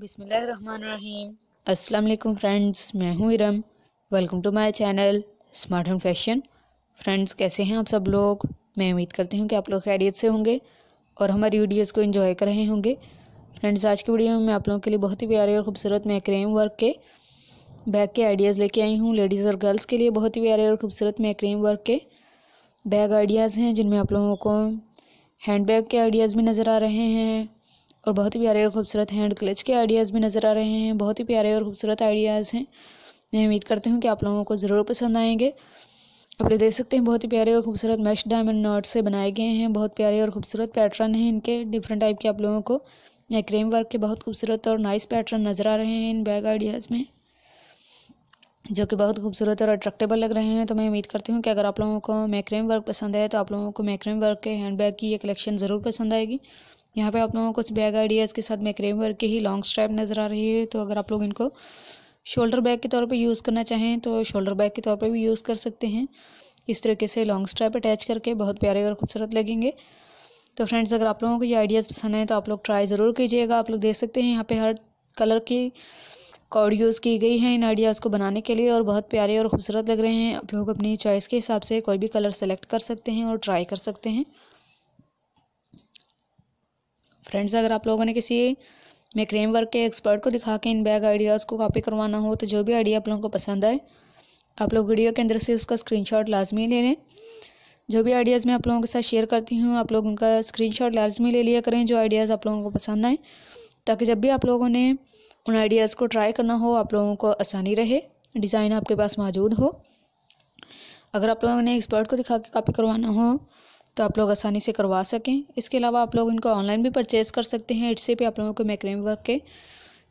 बिसमीम अस्सलाम फ्रेंड्स मैं हूँ Iram welcome to my channel smart and fashion friends कैसे हैं आप सब लोग मैं उम्मीद करती हूँ कि आप लोग खैरियत से होंगे और हमारी वीडियोस को एंजॉय कर रहे होंगे फ्रेंड्स आज की वीडियो में मैं आप लोगों के लिए बहुत ही प्यारे और खूबसूरत मैक्रेम वर्क के बैग के आइडियाज़ लेके आई हूँ लेडीज़ और गर्ल्स के लिए बहुत ही प्यारे और खूबसूरत मैक्रेम वर्क के बैग आइडियाज़ हैं जिनमें आप लोगों को हैंड बैग के आइडियाज़ भी नज़र आ रहे हैं और बहुत ही प्यारे और खूबसूरत हैंड क्लच के आइडियाज़ भी नज़र आ रहे हैं बहुत ही प्यारे और खूबसूरत आइडियाज़ हैं मैं उम्मीद करती हूँ कि आप लोगों को ज़रूर पसंद आएंगे आप लोग देख सकते हैं बहुत ही प्यारे और खूबसूरत मैश डायमंड नॉट से बनाए गए हैं बहुत प्यारे और खूबसूरत पैटर्न हैं इनके डिफरेंट टाइप के आप लोगों को या क्रीम वर्क के बहुत खूबसूरत और नाइस पैटर्न नज़र आ रहे हैं इन बैग आइडियाज़ में जो कि बहुत खूबसूरत और अट्रैक्टेबल लग रहे हैं तो मैं उम्मीद करती हूँ कि अगर आप लोगों को मैक्रेम वर्क पसंद है तो आप लोगों को मैक्रेम वर्क के हैंड बैग की ये कलेक्शन ज़रूर पसंद आएगी यहाँ पे आप लोगों को कुछ बैग आइडियाज़ के साथ मैक्रेम वर्क के ही लॉन्ग स्ट्राइप नज़र आ रही है तो अगर आप लोग इनको शोल्डर बैग के तौर पे यूज़ करना चाहें तो शोल्डर बैग के तौर पे भी यूज़ कर सकते हैं इस तरीके से लॉन्ग स्ट्राइप अटैच करके बहुत प्यारे और खूबसूरत लगेंगे तो फ्रेंड्स अगर आप लोगों को ये आइडियाज़ पसंद हैं तो आप लोग ट्राई ज़रूर कीजिएगा आप लोग देख सकते हैं यहाँ पर हर कलर की कॉड यूज़ की गई है इन आइडियाज़ को बनाने के लिए और बहुत प्यारे और खूबसूरत लग रहे हैं आप लोग अपनी चॉइस के हिसाब से कोई भी कलर सेलेक्ट कर सकते हैं और ट्राई कर सकते हैं फ्रेंड्स अगर आप लोगों ने किसी में क्रेम वर्क के एक्सपर्ट को दिखा के इन बैग आइडियाज़ को कॉपी करवाना हो तो जो भी आइडिया आप लोगों को पसंद आए आप लोग वीडियो के अंदर से उसका स्क्रीन शॉट लाजमी ले लें जो भी आइडियाज़ मैं आप लोगों के साथ शेयर करती हूँ आप लोग उनका स्क्रीन शॉट लाजमी ले लिया करें जो आइडियाज़ आप लोगों को पसंद आएँ ताकि जब भी आप लोगों ने उन आइडियाज़ को ट्राई करना हो आप लोगों को आसानी रहे डिज़ाइन आपके पास मौजूद हो अगर आप लोगों ने एक्सपर्ट को दिखा के कॉपी करवाना हो तो आप लोग आसानी से करवा सकें इसके अलावा आप लोग इनको ऑनलाइन भी परचेज़ कर सकते हैं इट्स पे आप लोगों को मैक्रेम वर्क के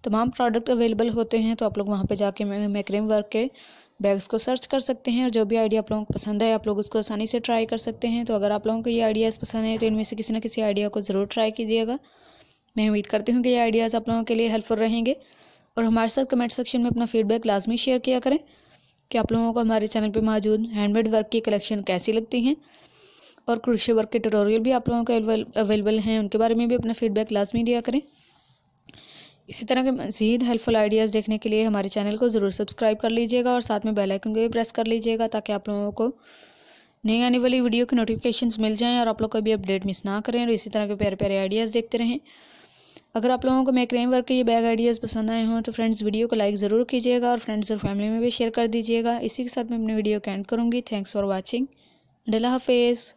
तमाम प्रोडक्ट अवेलेबल होते हैं तो आप लोग वहाँ पे जाके मैक्रेम वर्क के बैग्स को सर्च कर सकते हैं और जो भी आइडिया आप लोगों को पसंद है आप लोग उसको आसानी से ट्राई कर सकते हैं तो अगर आप लोगों को ये आइडियाज़ पसंद है तो इनमें से किसी ना किसी आइडिया को ज़रूर ट्राई कीजिएगा मैं उम्मीद करती हूँ कि ये आइडियाज़ आप लोगों के लिए हेल्पफुल रहेंगे और हमारे साथ कमेंट सेक्शन में अपना फीडबैक लाजमी शेयर किया करें कि आप लोगों को हमारे चैनल पर मौजूद हैंडमेड वर्क की कलेक्शन कैसी लगती हैं और कृषि वर्क के ट्यूटोरियल भी आप लोगों को अवेलेबल हैं उनके बारे में भी अपना फीडबैक लाजमी दिया करें इसी तरह के मज़ीद हेल्पफुल आइडियाज़ देखने के लिए हमारे चैनल को ज़रूर सब्सक्राइब कर लीजिएगा और साथ में बेल आइकन को भी प्रेस कर लीजिएगा ताकि आप लोगों को नई आने वाली वीडियो के नोटिफिकेशंस मिल जाएं और आप लोग कभी अपडेट मिस ना करें और इसी तरह के प्यारे प्यारे आइडियाज़ देखते रहें अगर आप लोगों को मैं क्रेम वर्क के ये बैग आइडियाज़ पसंद आए हों तो फ्रेंड्स वीडियो को लाइक ज़रूर कीजिएगा और फ्रेंड्स और फैमिली में भी शेयर कर दीजिएगा इसी के साथ मैं अपनी वीडियो को एंड करूँगी थैंक्स फॉर वॉचिंग डेला हाफेज़